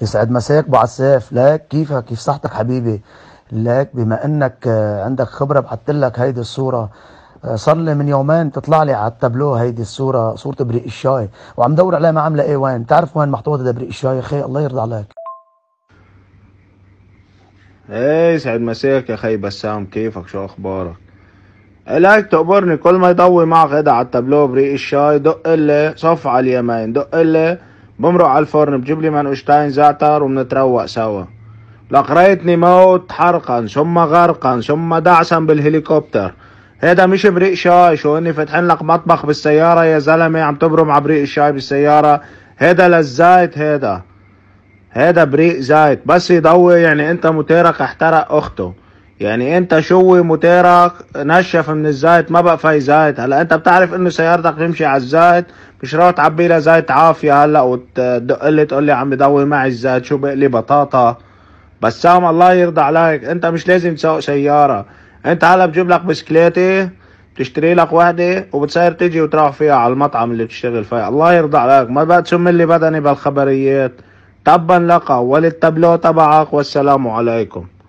يسعد مساك ابو عساف لك كيفك كيف صحتك حبيبي لك بما انك آه، عندك خبره بعثت لك هيدي الصوره آه، صار لي من يومين تطلع لي على التابلو هيدي الصوره صوره بريق الشاي وعم دور عليها ما عم لاقي وين بتعرف وين محطوط هذا بريق الشاي اخي الله يرضى عليك ايه يسعد مساك يا خي بسام كيفك شو اخبارك إيه، لك تقبرني كل ما يضوي معك هيدا على التابلو بريق الشاي دق لي صف على اليمين دق لي بمرق على الفرن بجيب لي منقوشتين زعتر وبنتروق سوا لقريتني موت حرقا ثم غرقا ثم دعسا بالهليكوبتر هيدا مش بريق شاي شو اني فاتحين لك مطبخ بالسيارة يا زلمة عم تبرم على بريق الشاي بالسيارة هيدا للزايت هيدا هيدا بريق زايت بس يضوي يعني انت متيرك احترق اخته يعني انت شوي موتيرك نشف من الزيت ما بقى في زيت هلا انت بتعرف انه سيارتك تمشي على الزيت مش راح تعبي لها زيت عافيه هلا وتدق لي تقول لي عم بدوي معي الزيت شو بقلي بطاطا بسام الله يرضى عليك انت مش لازم تسوق سياره انت هلا بجيب لك بسكليتي بتشتري لك وحده وبتصير تيجي وتروح فيها على المطعم اللي بتشتغل فيه الله يرضى عليك ما بقى تسم لي بدني بالخبريات تبا لك وللتابلو تبعك والسلام عليكم